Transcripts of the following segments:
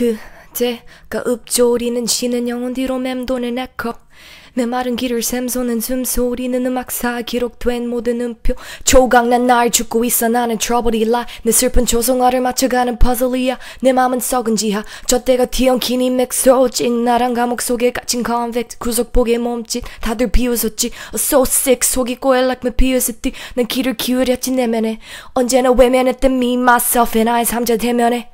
그대가 읊조리는 그 신은 영혼 뒤로 맴도는 에컵 내마른 길을 샘솟는 숨소리는 음악사 기록된 모든 음표 조각난 날 죽고 있어 나는 트러블이라 내 슬픈 조성화를 맞춰가는 퍼즐이야 내 맘은 썩은 지하 저 때가 뒤엉키니맥소찡나랑 감옥 속에 갇힌 컨벡트 구석복에 몸짓 다들 비웃었지 so sick 속이 꼬여 like my PST 난 귀를 기울였지 내면에 언제나 외면했던 me myself and I 삼자 대면에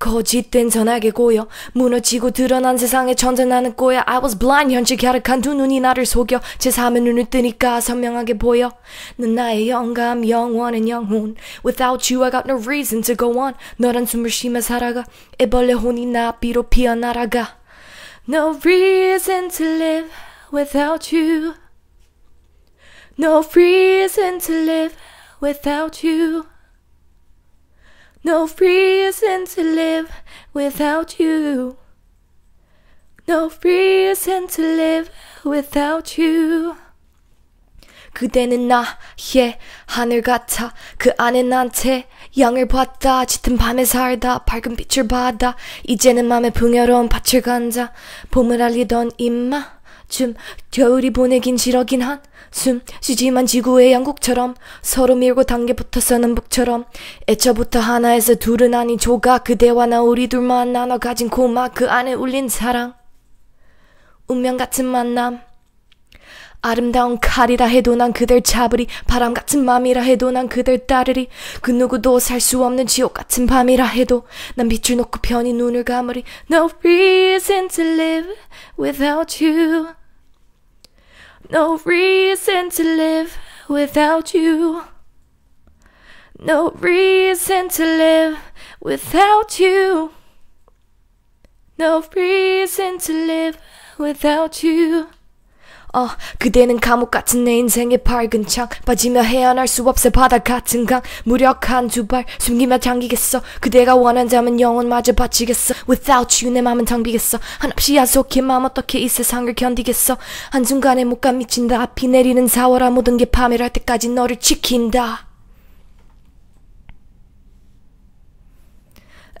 거짓된 전하게 고여 무너지고 드러난 세상에 전전하는 꼬여 I was blind 현실 갸륵한 두 눈이 나를 속여 제3의 눈을 뜨니까 선명하게 보여 넌 나의 영감 영원한 영혼 Without you I got no reason to go on 너란 숨을 쉬며 살아가 애벌레 혼이 나비로피어나라가 No reason to live without you No reason to live without you No reason to live without you. No reason to live without you. 그대는 나의 하늘 같아 그 안에 난테 양을 봤다 짙은 밤에 살다 밝은 빛을 받아 이제는 맘에 붕여로운 밭을 간자 봄을 알리던 입마 쯤 겨울이 보내긴 지러긴 한 숨 쉬지만 지구의 양국처럼 서로 밀고 단계부터 서는 북처럼 애초부터 하나에서 둘은 아닌 조각 그대와 나 우리 둘만 나눠 가진 고마 그 안에 울린 사랑 운명 같은 만남 아름다운 칼이라 해도 난 그댈 잡으리 바람 같은 맘이라 해도 난 그댈 따르리 그 누구도 살 수 없는 지옥 같은 밤이라 해도 난 빛을 놓고 편히 눈을 감으리 No reason to live without you No reason to live without you. No reason to live without you. No reason to live without you. 어, 그대는 감옥 같은 내 인생의 밝은 창 빠지며 헤어날 수 없어 바다 같은 강 무력한 두발 숨기며 잠기겠어 그대가 원한다면 영혼마저 바치겠어 Without you 내 맘은 텅비겠어 한없이 야속해 맘 어떻게 이 세상을 견디겠어 한순간에 못가 미친다 앞이 내리는 사월아 모든 게 파멸할 때까지 너를 지킨다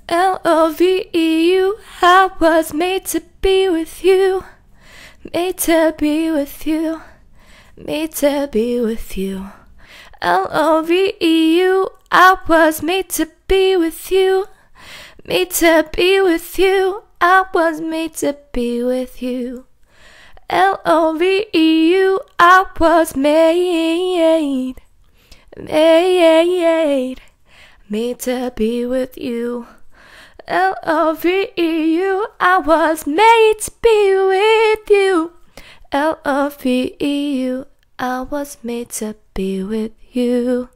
L-O-V-E-U I was made to be with you Me to be with you. Me to be with you. L O V E U. I was made to be with you. Me to be with you. I was made to be with you. L O V E U. I was made, made, made to be with you. L O V E U. I was made to be with you. L O V E U. I was made to be with you.